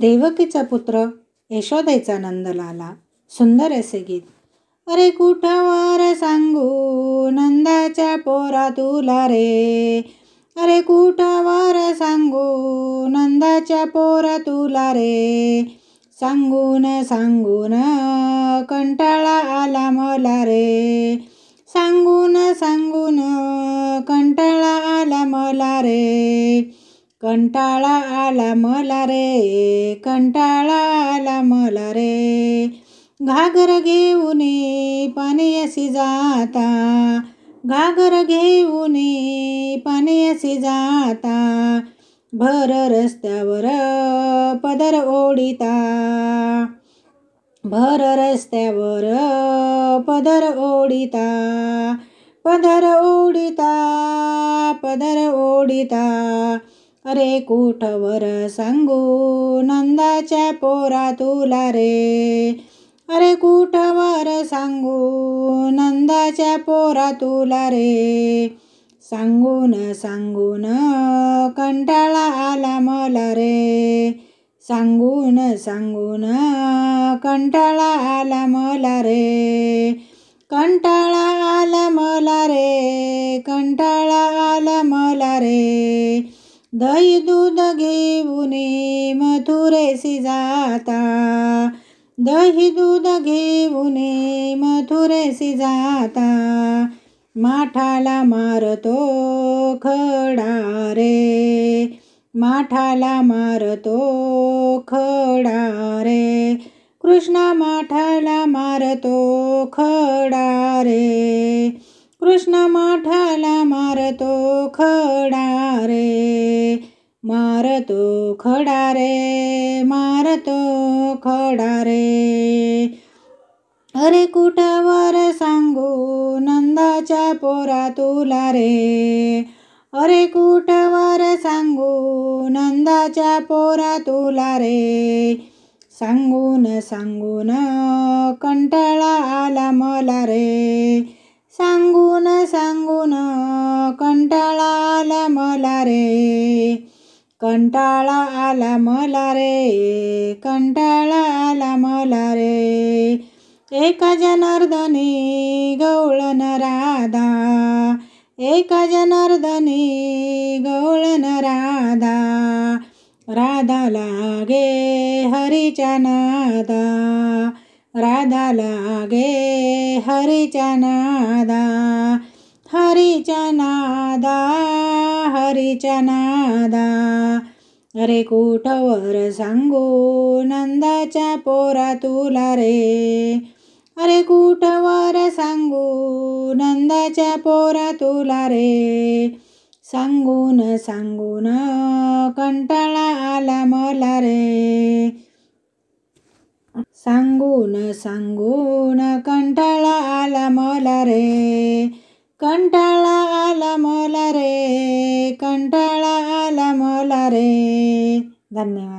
देवकीचा पुत्र यशोदेचा नंद सुंदर असे गीत अरे कुठवर सांगू नंदाच्या पोरा तुला रे अरे कुठवर सांगू नंदाच्या पोरा तुला रे सांगून सांगून कंटाळा आला मला रे सांगून सांगून कंटाळा आला मला रे कंटाळा आला मला रे कंटाळा आला मला रे घागर घेऊन पाण्याशी जाता घागर घेऊन पाण्याशी जाता भर रस्त्यावर पदर ओढिता भर रस्त्यावर पदर ओढिता पदर ओढिता पदर ओढिता अरे कुठवर सांगू नंदाच्या पोरा तुला रे अरे कुठवर सांगू नंदाच्या पोरा तुला रे सांगून सांगून कंटाळा आला मला रे सांगून सांगून कंटाळा आला मला रे कंटाळा आला मला रे कंटाळा आला मला रे दही दूध घेऊन मथुरेशी जाता दही दूध घेऊन मथुरेशी जाता माठाला मारतो खडा रे माठाला मारतो खडा रे कृष्णा माठाला मारतो खडा रे कृष्ण मठाला मारतो खडा रे मारतो खडा रे मारतो खडा रे अरे कुठवर सांगू नंदाच्या पोरा तुला रे अरे कुठवर सांगू नंदाच्या पोरा तुला रे सांगून सांगून कंटाळा आला मला रे कंटाळा आला मला रे एका जनार्दनी न राधा एका जनार्दनी गवळण राधा राधा लागे हरीच्या नादा राधा लागे हरीच्या नादा हरीच्या नादा हरीच्या नादा अरे कुठवर सांगू नंदाच्या पोरा तुला रे अरे कुठवर सांगू नंदाच्या पोरा तुला रे सांगून सांगून कंटाळा आला मला रे सांगून सांगून कंटाळा आला मला रे कंटाळा आला मोला रे कंटाळा आला मोला रे धन्यवाद